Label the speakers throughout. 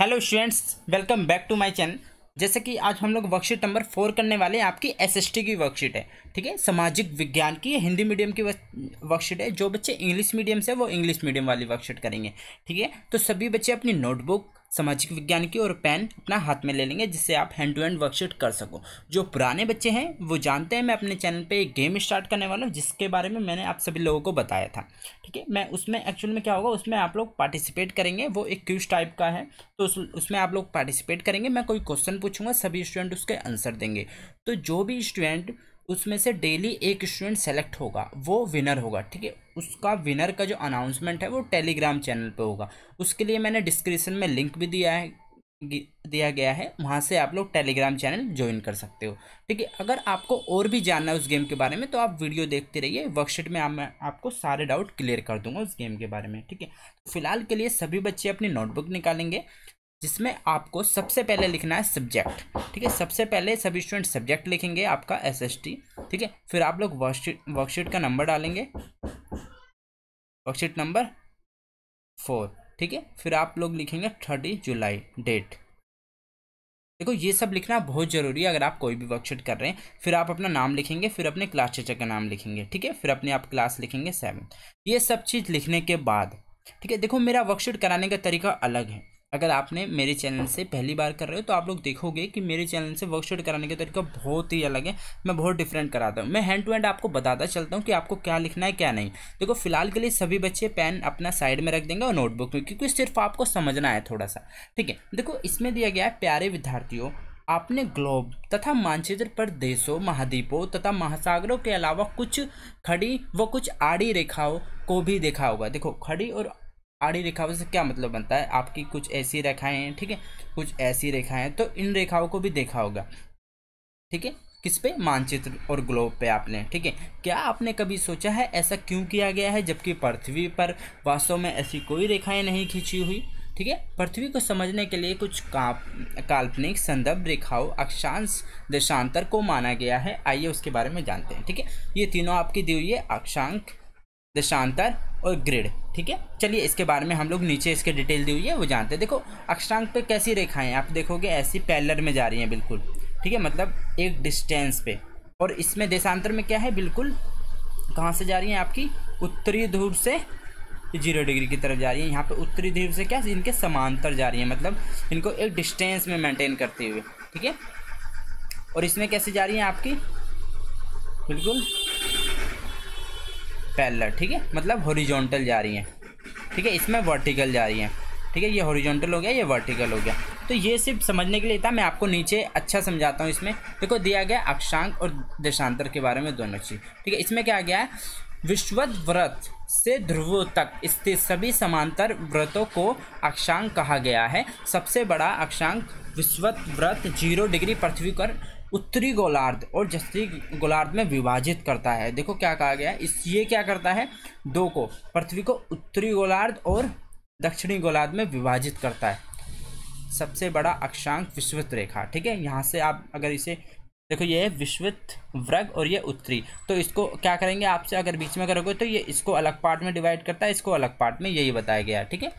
Speaker 1: hello students welcome back to my channel जैसे कि आज हम लोग वर्कशीट नंबर फोर करने वाले हैं आपकी एसएसटी की वर्कशीट है ठीक है सामाजिक विज्ञान की हिंदी मीडियम की वर्कशीट है जो बच्चे इंग्लिश मीडियम से वो इंग्लिश मीडियम वाली वर्कशीट करेंगे ठीक है तो सभी बच्चे अपनी नोटबुक सामाजिक विज्ञान की और पेन अपना हाथ में ले लेंगे जिससे आप हैंड टू हैंड वर्कशीट कर सको जो पुराने बच्चे हैं वो जानते हैं मैं अपने चैनल पे एक गेम स्टार्ट करने वाला हूँ जिसके बारे में मैंने आप सभी लोगों को बताया था ठीक है मैं उसमें एक्चुअल में क्या होगा उसमें आप लोग पार्टिसिपेट करेंगे वो एक क्यूज टाइप का है तो उस, उसमें आप लोग पार्टिसिपेट करेंगे मैं कोई क्वेश्चन पूछूंगा सभी स्टूडेंट उसके आंसर देंगे तो जो भी स्टूडेंट उसमें से डेली एक स्टूडेंट सेलेक्ट होगा वो विनर होगा ठीक है उसका विनर का जो अनाउंसमेंट है वो टेलीग्राम चैनल पे होगा उसके लिए मैंने डिस्क्रिप्शन में लिंक भी दिया है दिया गया है वहाँ से आप लोग टेलीग्राम चैनल ज्वाइन कर सकते हो ठीक है अगर आपको और भी जानना है उस गेम के बारे में तो आप वीडियो देखते रहिए वर्कशीट में मैं आपको सारे डाउट क्लियर कर दूंगा उस गेम के बारे में ठीक है तो फिलहाल के लिए सभी बच्चे अपनी नोटबुक निकालेंगे जिसमें आपको सबसे पहले लिखना है सब्जेक्ट ठीक है सबसे पहले सभी स्टूडेंट सब्जेक्ट लिखेंगे आपका एस एस टी ठीक है फिर आप लोग वर्कशीट वर्कशीट का नंबर डालेंगे वर्कशीट नंबर फोर ठीक है फिर आप लोग लिखेंगे थर्टी जुलाई डेट देखो ये सब लिखना बहुत ज़रूरी है अगर आप कोई भी वर्कशीट कर रहे हैं फिर आप अपना नाम लिखेंगे फिर अपने क्लास टीचर का नाम लिखेंगे ठीक है फिर अपने आप क्लास लिखेंगे सेवन ये सब चीज़ लिखने के बाद ठीक है देखो मेरा वर्कशीट कराने का तरीका अलग है अगर आपने मेरे चैनल से पहली बार कर रहे हो तो आप लोग देखोगे कि मेरे चैनल से वर्कशॉट कराने का तरीका बहुत ही अलग है मैं बहुत डिफरेंट कराता हूँ मैं हैंड टू हैंड आपको बताता चलता हूँ कि आपको क्या लिखना है क्या नहीं देखो फिलहाल के लिए सभी बच्चे पेन अपना साइड में रख देंगे और नोटबुक में क्योंकि सिर्फ आपको समझना है थोड़ा सा ठीक है देखो इसमें दिया गया है प्यारे विद्यार्थियों आपने ग्लोब तथा मानचित्र पर देशों महाद्वीपों तथा महासागरों के अलावा कुछ खड़ी व कुछ आड़ी रेखाओं को भी देखा होगा देखो खड़ी और आड़ी रेखाओं से क्या मतलब बनता है आपकी कुछ ऐसी रेखाएं हैं ठीक है कुछ ऐसी रेखाएं हैं तो इन रेखाओं को भी देखा होगा ठीक है किस पे मानचित्र और ग्लोब पे आपने ठीक है क्या आपने कभी सोचा है ऐसा क्यों किया गया है जबकि पृथ्वी पर वास्तव में ऐसी कोई रेखाएं नहीं खींची हुई ठीक है पृथ्वी को समझने के लिए कुछ काल्पनिक संदर्भ रेखाओं अक्षांश देशांतर को माना गया है आइए उसके बारे में जानते हैं ठीक है ये तीनों आपकी दी हुई है अक्षांक देशांतर और ग्रिड ठीक है चलिए इसके बारे में हम लोग नीचे इसके डिटेल दी हुई है वो जानते हैं देखो अक्षांक पे कैसी रेखाएं आप देखोगे ऐसी पैलर में जा रही हैं बिल्कुल ठीक है मतलब एक डिस्टेंस पे और इसमें देशांतर में क्या है बिल्कुल कहाँ से जा रही हैं आपकी उत्तरी ध्रुव से जीरो डिग्री की तरफ जा रही है यहाँ पर उत्तरी ध्रुव से क्या इनके समांतर जा रही है मतलब इनको एक डिस्टेंस में मैंटेन करते हुए ठीक है और इसमें कैसे जा रही हैं आपकी बिल्कुल पैलर ठीक है मतलब हॉरिजॉन्टल जा रही हैं ठीक है इसमें वर्टिकल जा रही हैं ठीक है ये हॉरिजॉन्टल हो गया ये वर्टिकल हो गया तो ये सिर्फ समझने के लिए था मैं आपको नीचे अच्छा समझाता हूँ इसमें देखो दिया गया अक्षांक और देशांतर के बारे में दोनों चीज़ ठीक है इसमें क्या गया है विश्वत व्रत से ध्रुव तक स्थित सभी समांतर व्रतों को अक्षांक कहा गया है सबसे बड़ा अक्षांक विश्वत व्रत जीरो डिग्री पृथ्वी पर उत्तरी गोलार्ध और जस्ती गोलार्ध में विभाजित करता है देखो क्या कहा गया है इस ये क्या करता है दो को पृथ्वी को उत्तरी गोलार्ध और दक्षिणी गोलार्ध में विभाजित करता है सबसे बड़ा अक्षांक विश्वत रेखा ठीक है यहाँ से आप अगर इसे देखो ये है विश्वत व्रग और ये उत्तरी तो इसको क्या करेंगे आपसे अगर बीच में करोगे तो ये इसको अलग पार्ट में डिवाइड करता है इसको अलग पार्ट में यही बताया गया ठीक है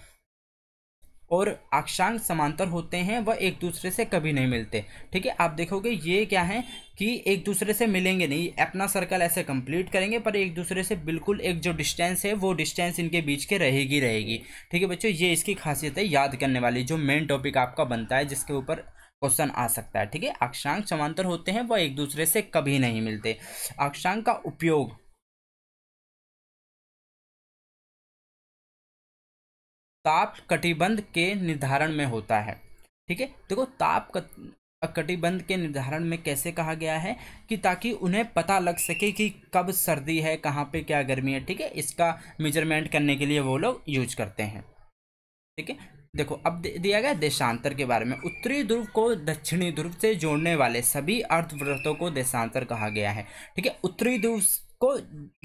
Speaker 1: और अक्षांश समांतर होते हैं वह एक दूसरे से कभी नहीं मिलते ठीक है आप देखोगे ये क्या है कि एक दूसरे से मिलेंगे नहीं अपना सर्कल ऐसे कंप्लीट करेंगे पर एक दूसरे से बिल्कुल एक जो डिस्टेंस है वो डिस्टेंस इनके बीच के रहेगी रहेगी ठीक है बच्चों ये इसकी खासियत है याद करने वाली जो मेन टॉपिक आपका बनता है जिसके ऊपर क्वेश्चन आ सकता है ठीक है अक्षांक समांतर होते हैं
Speaker 2: वह एक दूसरे से कभी नहीं मिलते अक्षांक का उपयोग ताप कटिबंध के
Speaker 1: निर्धारण में होता है ठीक है देखो ताप कटिबंध के निर्धारण में कैसे कहा गया है कि ताकि उन्हें पता लग सके कि कब सर्दी है कहाँ पे क्या गर्मी है ठीक है इसका मेजरमेंट करने के लिए वो लोग यूज करते हैं ठीक है देखो अब दिया गया देशांतर के बारे में उत्तरी ध्रुव को दक्षिणी ध्रुव से जोड़ने वाले सभी अर्थव्रतों को देशांतर कहा गया है ठीक है उत्तरी ध्रुव को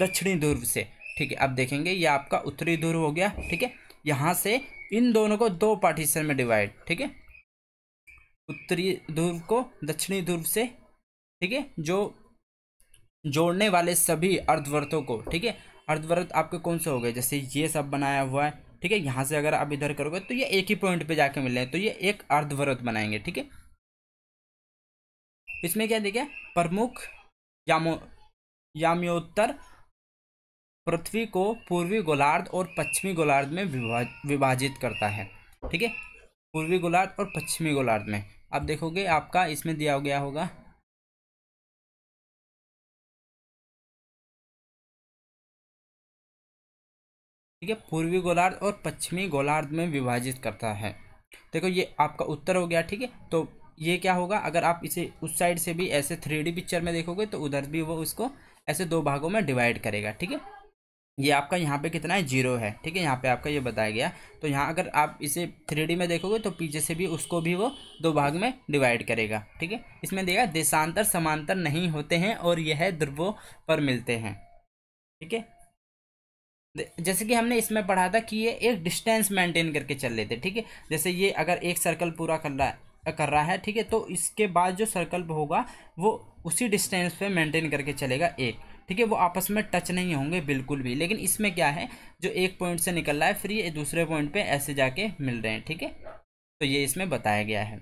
Speaker 1: दक्षिणी ध्रुव से ठीक है अब देखेंगे ये आपका उत्तरी ध्रुव हो गया ठीक है यहाँ से इन दोनों को दो पार्टीशन में डिवाइड ठीक है उत्तरी ध्रुव को दक्षिणी ध्रुव से ठीक है जो जोड़ने वाले सभी अर्धवर्तों को ठीक है अर्धवर्त आपके कौन से हो गए जैसे ये सब बनाया हुआ है ठीक है यहाँ से अगर आप इधर करोगे तो ये एक ही पॉइंट पे जाके हैं तो ये एक अर्धवर्त बनाएंगे ठीक है इसमें क्या देखिए प्रमुख यामो यामोत्तर पृथ्वी को पूर्वी गोलार्ध और पश्चिमी गोलार्ध में विभाजित करता है ठीक है
Speaker 2: पूर्वी गोलार्ध और पश्चिमी गोलार्ध में अब देखोगे आपका इसमें दिया गया होगा ठीक है पूर्वी गोलार्ध और पश्चिमी गोलार्ध में विभाजित करता है
Speaker 1: देखो ये आपका उत्तर हो गया ठीक है तो ये क्या होगा अगर आप इसे उस साइड से भी ऐसे थ्री पिक्चर में देखोगे तो उधर भी वो उसको ऐसे दो भागों में डिवाइड करेगा ठीक है ये आपका यहाँ पे कितना है जीरो है ठीक है यहाँ पे आपका ये बताया गया तो यहाँ अगर आप इसे थ्री में देखोगे तो पीछे से भी उसको भी वो दो भाग में डिवाइड करेगा ठीक है इसमें देगा देशांतर समांतर नहीं होते हैं और यह ध्रुवों पर मिलते हैं ठीक है जैसे कि हमने इसमें पढ़ा था कि ये एक डिस्टेंस मेंटेन करके चल लेते ठीक है जैसे ये अगर एक सर्कल पूरा कर रहा है कर रहा है ठीक है तो इसके बाद जो सर्कल होगा वो उसी डिस्टेंस पे मेंटेन करके चलेगा एक ठीक है वो आपस में टच नहीं होंगे बिल्कुल भी लेकिन इसमें क्या है जो एक पॉइंट से निकल रहा है फिर ये दूसरे पॉइंट पे ऐसे जाके मिल रहे हैं ठीक है तो ये इसमें बताया गया है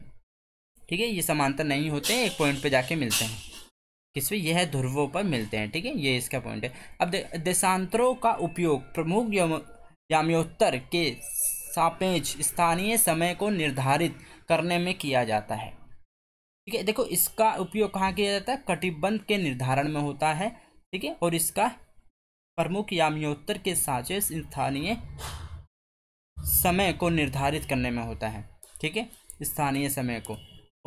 Speaker 1: ठीक है ये समांतर नहीं होते एक पॉइंट पे जाके मिलते हैं किसमें यह है ध्रुवों पर मिलते हैं ठीक है ये इसका पॉइंट है अब देशांतरों का उपयोग प्रमुख याम्योत्तर के सापेक्ष स्थानीय समय को निर्धारित करने में किया जाता है ठीक है देखो इसका उपयोग कहाँ किया जाता है कटिबंध के निर्धारण में होता है ठीक है और इसका प्रमुख याम्योत्तर के साझे स्थानीय समय को निर्धारित करने में होता है ठीक है स्थानीय समय को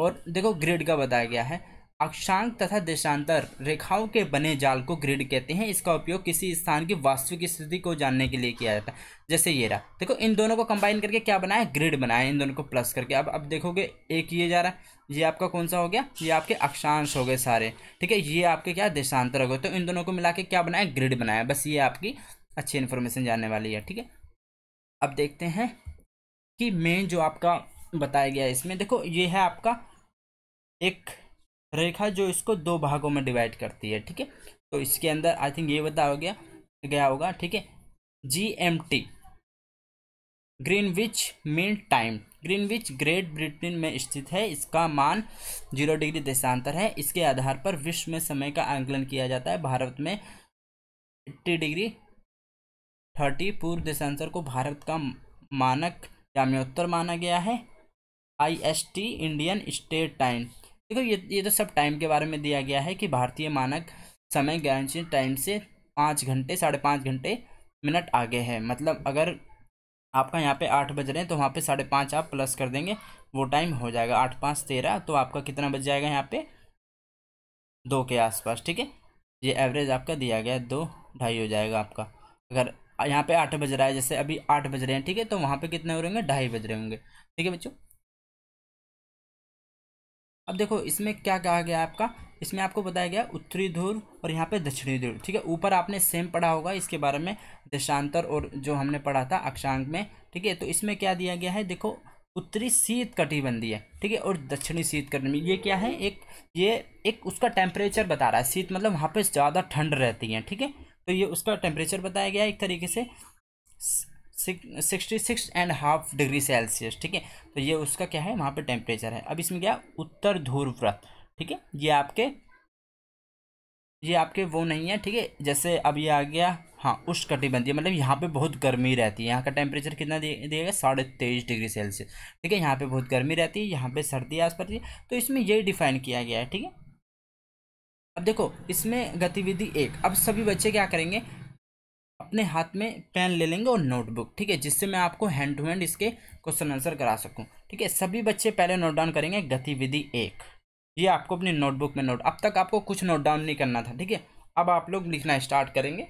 Speaker 1: और देखो ग्रेड का बताया गया है अक्षांक तथा देशांतर रेखाओं के बने जाल को ग्रिड कहते हैं इसका उपयोग किसी स्थान की वास्तविक स्थिति को जानने के लिए किया जाता है जैसे ये रहा देखो इन दोनों को कंबाइन करके क्या बनाया ग्रिड बनाया इन दोनों को प्लस करके अब अब देखोगे एक ये जा रहा है ये आपका कौन सा हो गया ये आपके अक्षांश हो गए सारे ठीक है ये आपके क्या देशांतर हो गए तो इन दोनों को मिला के क्या बनाया ग्रिड बनाया बस ये आपकी अच्छी इन्फॉर्मेशन जानने वाली है ठीक है अब देखते हैं कि मेन जो आपका बताया गया इसमें देखो ये है आपका एक रेखा जो इसको दो भागों में डिवाइड करती है ठीक है तो इसके अंदर आई थिंक ये बता हो गया गया होगा ठीक है G M T Greenwich mean time Greenwich Great Britain में स्थित है इसका मान जीरो डिग्री देशांतर है इसके आधार पर विश्व में समय का आंकलन किया जाता है भारत में एट्टी डिग्री थर्टी पूर्व देशांतर को भारत का मानक जाम्योत्तर माना गया है I S T Indian state time देखो ये ये तो सब टाइम के बारे में दिया गया है कि भारतीय मानक समय गारंटी टाइम से पाँच घंटे साढ़े पाँच घंटे मिनट आगे है मतलब अगर आपका यहाँ पे आठ बज रहे हैं तो वहाँ पे साढ़े पाँच आप प्लस कर देंगे वो टाइम हो जाएगा आठ पाँच तेरह तो आपका कितना बज जाएगा यहाँ पे दो के आसपास ठीक है ये एवरेज आपका दिया गया दो ढाई हो जाएगा आपका अगर यहाँ पे आठ बज रहा है जैसे अभी आठ बज रहे हैं ठीक है तो वहाँ पे कितने हो रहे होंगे ढाई बज रहे होंगे ठीक है बच्चों अब देखो इसमें क्या कहा गया आपका इसमें आपको बताया गया उत्तरी ध्रुव और यहाँ पे दक्षिणी ध्रुव ठीक है ऊपर आपने सेम पढ़ा होगा इसके बारे में देशांतर और जो हमने पढ़ा था अक्षांक में ठीक है तो इसमें क्या दिया गया है देखो उत्तरी शीत कटिबंधीय ठीक है और दक्षिणी शीत कटिबंधीय ये क्या है एक ये एक उसका टेम्परेचर बता रहा है शीत मतलब वहाँ पर ज़्यादा ठंड रहती है ठीक है तो ये उसका टेम्परेचर बताया गया है एक तरीके से sixty six and half degree Celsius ठीक है तो ये उसका क्या है वहाँ पे टेम्परेचर है अब इसमें क्या उत्तर ध्रुव व्रत ठीक है ये आपके ये आपके वो नहीं है ठीक है जैसे अब ये आ गया हाँ उष्ण कटिबंधीय मतलब यहाँ पे बहुत गर्मी रहती है यहाँ का टेम्परेचर कितना दे देगा साढ़े तेईस डिग्री सेल्सियस ठीक है यहाँ पे बहुत गर्मी रहती है यहाँ पे सर्दी आस पड़ती है तो इसमें ये डिफाइन किया गया है ठीक है अब देखो इसमें गतिविधि एक अब सभी बच्चे क्या करेंगे अपने हाथ में पेन ले लेंगे और नोटबुक ठीक है जिससे मैं आपको हैंड टू हैंड इसके क्वेश्चन आंसर करा सकूं ठीक है सभी बच्चे पहले नोट डाउन करेंगे गतिविधि एक ये आपको अपनी नोटबुक में नोट अब तक आपको कुछ नोट डाउन नहीं करना था ठीक है अब आप लोग लिखना स्टार्ट करेंगे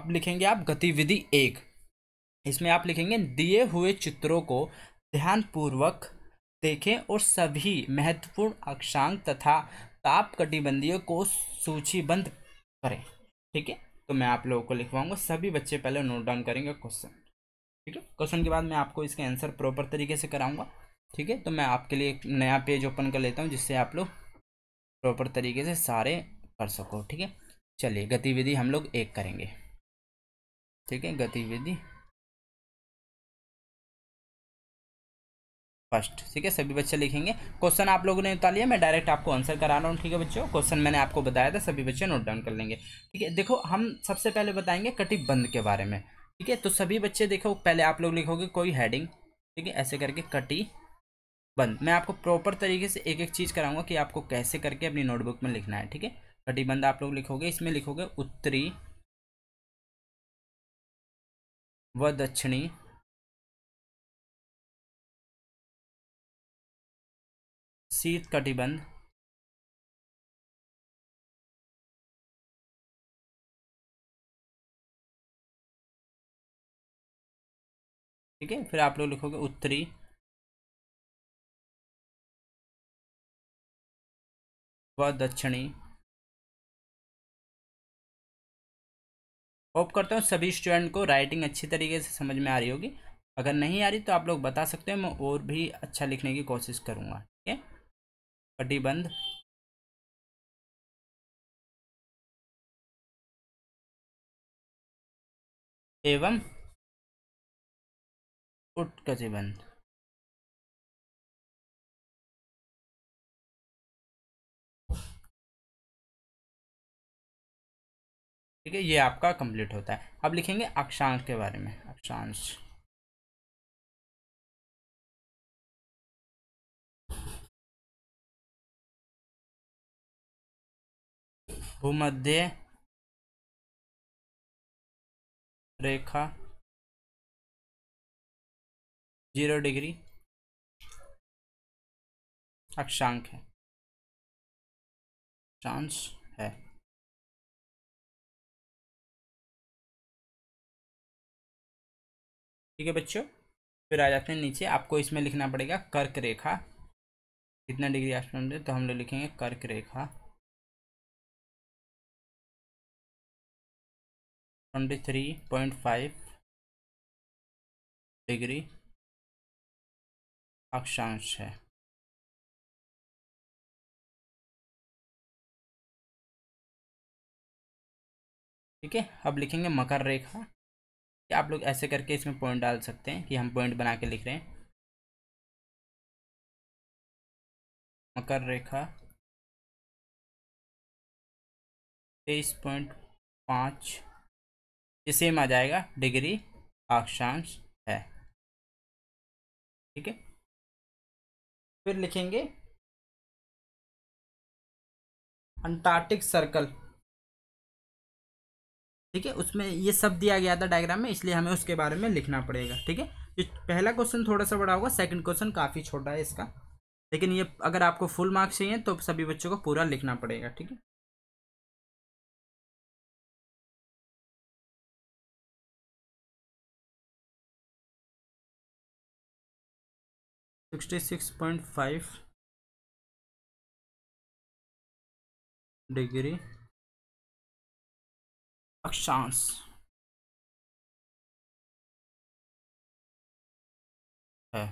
Speaker 1: अब लिखेंगे आप गतिविधि एक इसमें आप लिखेंगे दिए हुए चित्रों को ध्यानपूर्वक देखें और सभी महत्वपूर्ण अक्षांग तथा ताप कटिबंधियों को सूचीबद्ध करें ठीक है तो मैं आप लोगों को लिखवाऊंगा सभी बच्चे पहले नोट डाउन करेंगे क्वेश्चन ठीक है क्वेश्चन के बाद मैं आपको इसके आंसर प्रॉपर तरीके से कराऊंगा ठीक है तो मैं आपके लिए एक नया पेज ओपन कर लेता हूँ जिससे आप लोग प्रॉपर तरीके से
Speaker 2: सारे कर सको ठीक है चलिए गतिविधि हम लोग एक करेंगे ठीक है गतिविधि
Speaker 1: फर्स्ट ठीक है सभी बच्चे लिखेंगे क्वेश्चन आप लोगों ने उतार लिया मैं डायरेक्ट आपको आंसर करा रहा हूँ ठीक है बच्चों क्वेश्चन मैंने आपको बताया था सभी बच्चे नोट डाउन कर लेंगे ठीक है देखो हम सबसे पहले बताएंगे कटिबंध के बारे में ठीक है तो सभी बच्चे देखो पहले आप लोग लिखोगे कोई हैडिंग ठीक है ऐसे करके कटी बंद मैं आपको प्रॉपर तरीके से एक एक चीज़ कराऊंगा कि आपको कैसे करके अपनी नोटबुक में लिखना
Speaker 2: है ठीक है कटिबंध आप लोग लिखोगे इसमें लिखोगे उत्तरी व दक्षिणी शीत कटिबंध ठीक है फिर आप लोग लिखोगे उत्तरी व दक्षिणी होप करता हूँ सभी स्टूडेंट
Speaker 1: को राइटिंग अच्छी तरीके से समझ में आ रही होगी अगर नहीं आ रही तो आप लोग बता सकते हैं मैं और भी
Speaker 2: अच्छा लिखने की कोशिश करूँगा ठीक है बंद एवं उटकटिबंध ठीक है ये आपका कंप्लीट होता है अब लिखेंगे अक्षांश के बारे में अक्षांश भूमध्य रेखा जीरो डिग्री अक्षांक है चांस है ठीक है बच्चों फिर आ जाते हैं नीचे आपको इसमें लिखना पड़ेगा कर्क रेखा कितना डिग्री आसमान तो हम लोग लिखेंगे कर्क रेखा twenty three point five degree अक्षांश है ठीक है अब लिखेंगे मकर रेखा कि आप लोग ऐसे करके इसमें पॉइंट डाल सकते हैं कि हम पॉइंट बना के लिख रहे हैं मकर रेखा तेईस पॉइंट पाँच ये सेम आ जाएगा डिग्री अक्षांश है ठीक है फिर लिखेंगे अंटार्कटिक सर्कल ठीक है उसमें ये सब दिया गया था
Speaker 1: डायग्राम में इसलिए हमें उसके बारे में लिखना पड़ेगा ठीक है जो पहला क्वेश्चन थोड़ा सा बड़ा होगा सेकंड क्वेश्चन काफ़ी
Speaker 2: छोटा है इसका लेकिन ये अगर आपको फुल मार्क्स चाहिए तो सभी बच्चों को पूरा लिखना पड़ेगा ठीक है sixty six point five degree अक्षांश है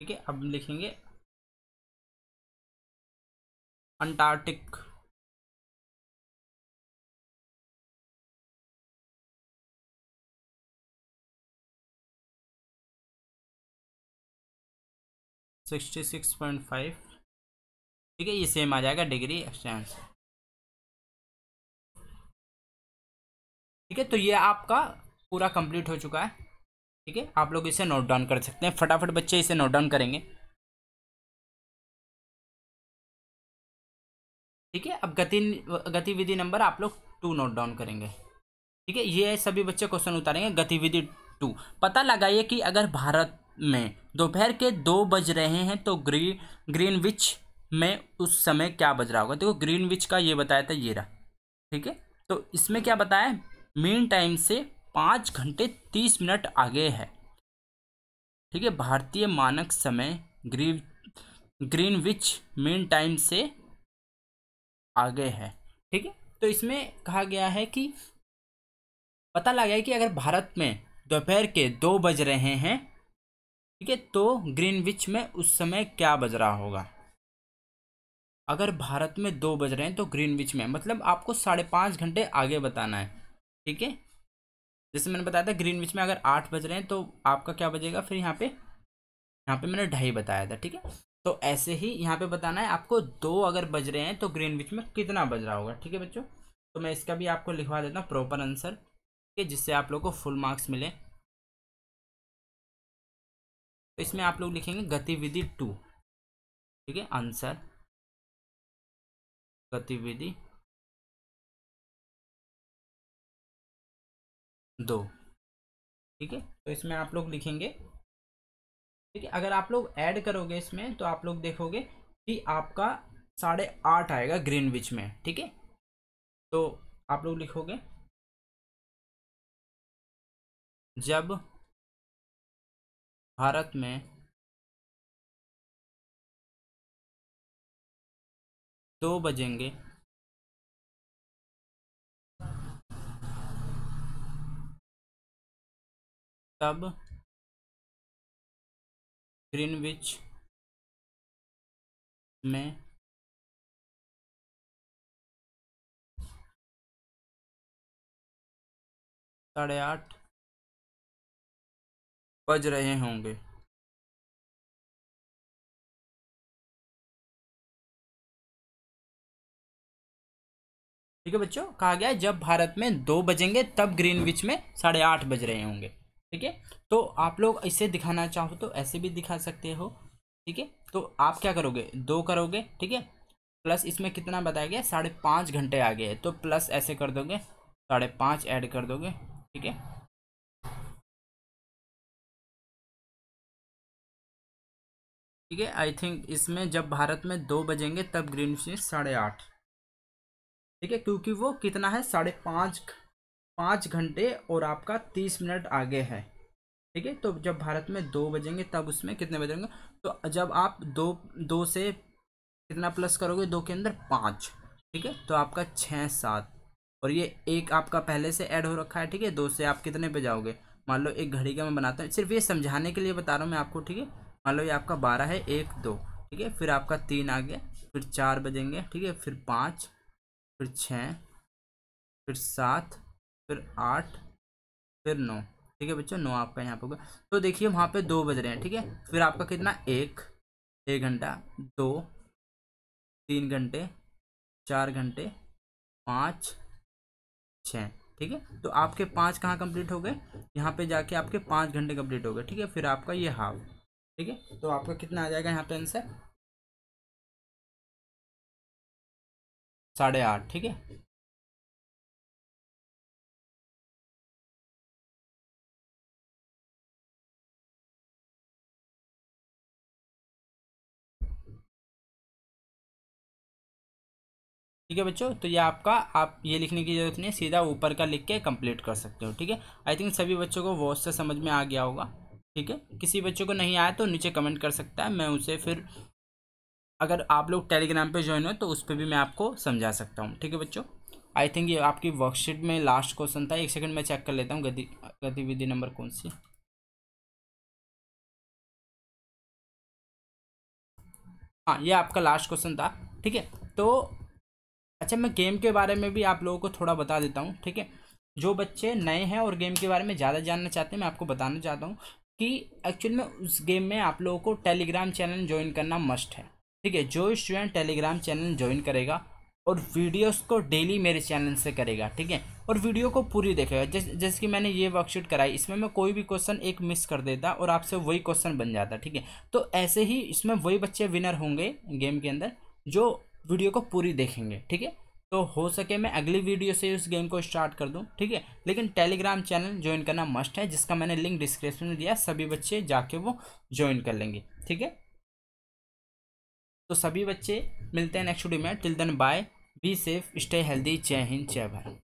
Speaker 2: ठीक है अब लिखेंगे अंटार्कटिक ठीक है ये सेम आ जाएगा डिग्री एक्सटेंस ठीक है तो ये आपका पूरा कंप्लीट हो चुका है ठीक है आप लोग इसे नोट डाउन कर सकते हैं फटाफट बच्चे इसे नोट डाउन करेंगे ठीक है अब गति गतिविधि नंबर आप लोग टू नोट डाउन करेंगे ठीक
Speaker 1: है ये सभी बच्चे क्वेश्चन उतारेंगे गतिविधि टू पता लगाइए कि अगर भारत में दोपहर के दो बज रहे हैं तो ग्री ग्रीन विच में उस समय क्या बज रहा होगा देखो ग्रीन विच का ये बताया था ये रहा ठीक है तो इसमें क्या बताया मीन टाइम से पाँच घंटे तीस मिनट आगे है ठीक है भारतीय मानक समय ग्रीन विच मीन टाइम से आगे है ठीक है तो इसमें कहा गया है कि पता लगा है कि अगर भारत में दोपहर के दो बज रहे हैं ठीक है तो ग्रीनविच में उस समय क्या बज रहा होगा अगर भारत में दो बज रहे हैं तो ग्रीनविच में मतलब आपको साढ़े पाँच घंटे आगे बताना है ठीक है जैसे मैंने बताया था ग्रीनविच में अगर आठ बज रहे हैं तो आपका क्या बजेगा फिर यहाँ पे यहाँ पे मैंने ढाई बताया था ठीक है तो ऐसे ही यहाँ पे बताना है आपको दो अगर बज रहे हैं तो ग्रीनविच में कितना बज रहा होगा ठीक है बच्चों तो मैं इसका भी आपको लिखवा देता हूँ प्रॉपर आंसर
Speaker 2: ठीक है जिससे आप लोग को फुल मार्क्स मिले तो इसमें आप लोग लिखेंगे गतिविधि टू ठीक है आंसर गतिविधि दो ठीक है तो इसमें आप लोग लिखेंगे
Speaker 1: ठीक है अगर आप लोग ऐड करोगे इसमें तो आप लोग देखोगे कि आपका साढ़े
Speaker 2: आठ आएगा ग्रीन विच में ठीक है तो आप लोग लिखोगे जब भारत में दो बजेंगे तब ग्रीनविच में साढ़े आठ बज रहे होंगे ठीक है बच्चों कहा गया है जब भारत में दो बजेंगे तब
Speaker 1: ग्रीनविच में साढ़े आठ बज रहे होंगे ठीक है तो आप लोग इसे दिखाना चाहो तो ऐसे भी दिखा सकते हो ठीक है तो आप क्या करोगे दो करोगे ठीक है प्लस इसमें कितना बताया गया साढ़े पाँच घंटे आ गए तो प्लस ऐसे कर दोगे साढ़े पाँच ऐड कर
Speaker 2: दोगे ठीक है ठीक है आई थिंक इसमें जब भारत में दो बजेंगे तब ग्रीन फिश
Speaker 1: साढ़े आठ ठीक है क्योंकि वो कितना है साढ़े पाँच पाँच घंटे और आपका तीस मिनट आगे है ठीक है तो जब भारत में दो बजेंगे तब उसमें कितने बजेंगे तो जब आप दो दो से कितना प्लस करोगे दो के अंदर पाँच ठीक है तो आपका छः सात और ये एक आपका पहले से ऐड हो रखा है ठीक है दो से आप कितने पे जाओगे मान लो एक घड़ी का मैं बनाता हूँ सिर्फ ये समझाने के लिए बता रहा हूँ मैं आपको ठीक है मान लो ये आपका बारह है एक दो ठीक है फिर आपका तीन आ गया फिर चार बजेंगे ठीक है फिर पाँच फिर छः फिर सात फिर आठ फिर नौ ठीक है बच्चों नौ आपका यहाँ पर होगा तो देखिए वहाँ पे दो बज रहे हैं ठीक है फिर आपका कितना एक एक घंटा दो तीन घंटे चार घंटे पाँच छः ठीक है तो आपके पाँच कहाँ कंप्लीट हो गए यहाँ पे जाके आपके पाँच घंटे कंप्लीट हो गए ठीक है फिर आपका ये हाफ
Speaker 2: ठीक है तो आपका कितना आ जाएगा यहाँ पे आंसर साढ़े आठ ठीक है ठीक है बच्चों तो ये आपका आप ये लिखने की जरूरत नहीं सीधा ऊपर का लिख के कंप्लीट
Speaker 1: कर सकते हो ठीक है आई थिंक सभी बच्चों को वो से समझ में आ गया होगा ठीक है किसी बच्चे को नहीं आया तो नीचे कमेंट कर सकता है मैं उसे फिर अगर आप लोग टेलीग्राम पे ज्वाइन हो तो उस पर भी मैं आपको समझा सकता हूँ ठीक है बच्चों आई थिंक ये आपकी वर्कशीट में लास्ट क्वेश्चन था एक सेकंड
Speaker 2: मैं चेक कर लेता हूँ गति गतिविधि नंबर कौन सी हाँ ये आपका लास्ट क्वेश्चन था ठीक है तो
Speaker 1: अच्छा मैं गेम के बारे में भी आप लोगों को थोड़ा बता देता हूँ ठीक है जो बच्चे नए हैं और गेम के बारे में ज़्यादा जानना चाहते हैं मैं आपको बताना चाहता हूँ कि एक्चुअल में उस गेम में आप लोगों को टेलीग्राम चैनल ज्वाइन करना मस्ट है ठीक है जो स्टूडेंट टेलीग्राम चैनल ज्वाइन करेगा और वीडियोस को डेली मेरे चैनल से करेगा ठीक है और वीडियो को पूरी देखेगा जैसे जैसे कि मैंने ये वर्कशीट कराई इसमें मैं कोई भी क्वेश्चन एक मिस कर देता और आपसे वही क्वेश्चन बन जाता ठीक है तो ऐसे ही इसमें वही बच्चे विनर होंगे गेम के अंदर जो वीडियो को पूरी देखेंगे ठीक है तो हो सके मैं अगली वीडियो से उस गेम को स्टार्ट कर दूं ठीक है लेकिन टेलीग्राम चैनल ज्वाइन करना मस्ट है जिसका मैंने लिंक डिस्क्रिप्शन में दिया सभी बच्चे जाके वो ज्वाइन कर लेंगे ठीक है तो सभी बच्चे मिलते हैं नेक्स्ट वीडियो में till
Speaker 2: then bye be safe stay healthy जय हिंद जय भारत